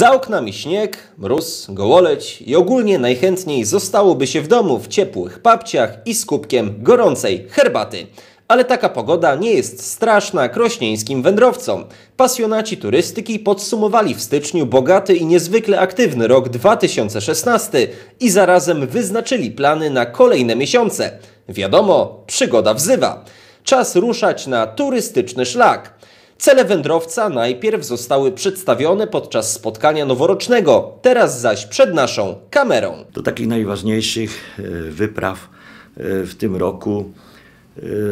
Za oknami śnieg, mróz, gołoleć i ogólnie najchętniej zostałoby się w domu w ciepłych papciach i z kubkiem gorącej herbaty. Ale taka pogoda nie jest straszna krośnieńskim wędrowcom. Pasjonaci turystyki podsumowali w styczniu bogaty i niezwykle aktywny rok 2016 i zarazem wyznaczyli plany na kolejne miesiące. Wiadomo, przygoda wzywa. Czas ruszać na turystyczny szlak. Cele wędrowca najpierw zostały przedstawione podczas spotkania noworocznego, teraz zaś przed naszą kamerą. Do takich najważniejszych e, wypraw e, w tym roku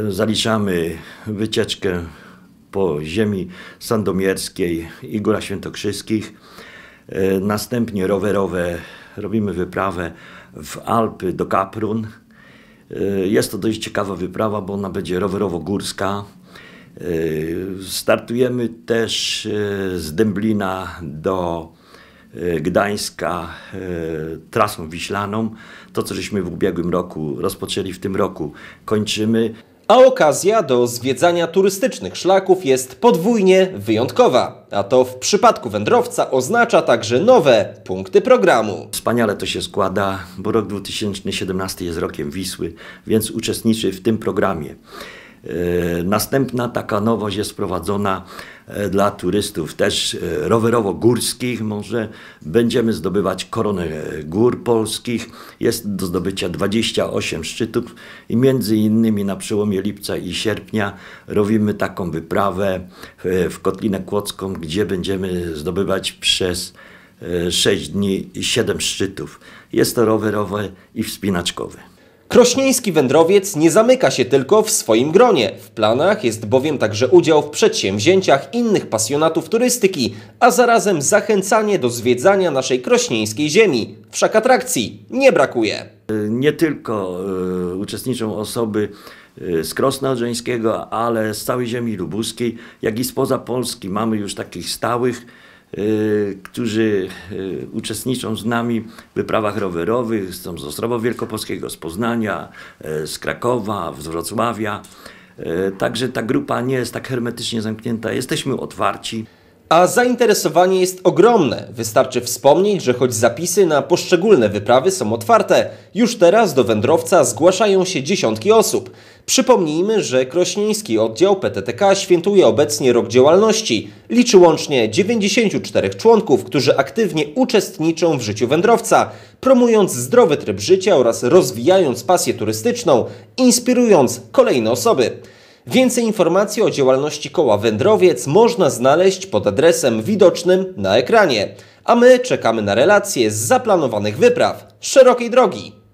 e, zaliczamy wycieczkę po ziemi sandomierskiej i Góra Świętokrzyskich. Następnie rowerowe robimy wyprawę w Alpy do Kaprun. Jest to dość ciekawa wyprawa, bo ona będzie rowerowo-górska. E, startujemy też e, z Dęblina do e, Gdańska trasą wiślaną. To, co żeśmy w ubiegłym roku rozpoczęli, w tym roku kończymy. A okazja do zwiedzania turystycznych szlaków jest podwójnie wyjątkowa, a to w przypadku wędrowca oznacza także nowe punkty programu. Wspaniale to się składa, bo rok 2017 jest rokiem Wisły, więc uczestniczy w tym programie. E, następna taka nowość jest wprowadzona e, dla turystów też e, rowerowo-górskich. Może będziemy zdobywać koronę gór polskich. Jest do zdobycia 28 szczytów i między innymi na przełomie lipca i sierpnia robimy taką wyprawę w Kotlinę Kłodzką, gdzie będziemy zdobywać przez 6 dni 7 szczytów. Jest to rowerowe i wspinaczkowe. Krośnieński wędrowiec nie zamyka się tylko w swoim gronie. W planach jest bowiem także udział w przedsięwzięciach innych pasjonatów turystyki, a zarazem zachęcanie do zwiedzania naszej krośnieńskiej ziemi. Wszak atrakcji nie brakuje. Y, nie tylko y, uczestniczą osoby y, z Krosna Odrzeńskiego, ale z całej ziemi lubuskiej, jak i spoza Polski. Mamy już takich stałych Y, którzy y, uczestniczą z nami w wyprawach rowerowych, są z Ostrowa Wielkopolskiego, z Poznania, y, z Krakowa, z Wrocławia. Także ta grupa nie jest tak hermetycznie zamknięta, jesteśmy otwarci. A zainteresowanie jest ogromne. Wystarczy wspomnieć, że choć zapisy na poszczególne wyprawy są otwarte, już teraz do wędrowca zgłaszają się dziesiątki osób. Przypomnijmy, że krośnieński oddział PTTK świętuje obecnie rok działalności. Liczy łącznie 94 członków, którzy aktywnie uczestniczą w życiu wędrowca, promując zdrowy tryb życia oraz rozwijając pasję turystyczną, inspirując kolejne osoby. Więcej informacji o działalności koła Wędrowiec można znaleźć pod adresem widocznym na ekranie. A my czekamy na relacje z zaplanowanych wypraw szerokiej drogi.